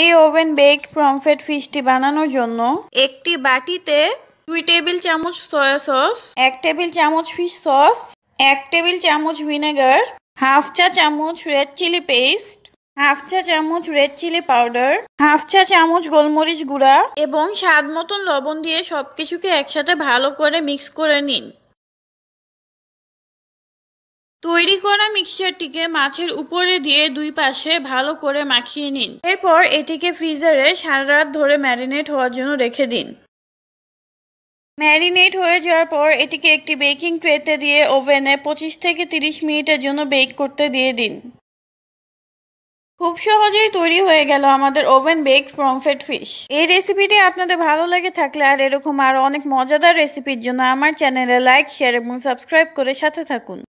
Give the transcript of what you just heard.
এই oven baked প্রমফেট ফিশটি বানানোর জন্য একটি বাটিতে দুই টেবিল চামচ সয়া সস এক টেবিল চামচ ফিশ সস এক টেবিল চামচ ভিনেগার হাফ চা চামচ রেড চিলি পেস্ট হাফ চা চামচ রেড চিলি পাউডার হাফ চা চামচ গোলমরিচ গুঁড়া এবং স্বাদ মতন লবণ দিয়ে সবকিছুকে একসাথে ভালো করে মিক্স করে নিন তৈরি করা মিক্সচারটিকে মাছের উপরে দিয়ে দুই পাশে ভালো করে মাখিয়ে নিন এরপর এটিকে ফ্রিজারে সারা রাত ধরে ম্যারিনেট হওয়ার জন্য রেখে দিন ম্যারিনেট হয়ে যাওয়ার পর এটিকে একটি বেকিং ট্রেতে দিয়ে ওভেনে পঁচিশ থেকে তিরিশ মিনিটের জন্য বেক করতে দিয়ে দিন খুব সহজেই তৈরি হয়ে গেল আমাদের ওভেন বেকড পমফ্রেট ফিশ এই রেসিপিটি আপনাদের ভালো লাগে থাকলে আর এরকম আরও অনেক মজাদার রেসিপির জন্য আমার চ্যানেলে লাইক শেয়ার এবং সাবস্ক্রাইব করে সাথে থাকুন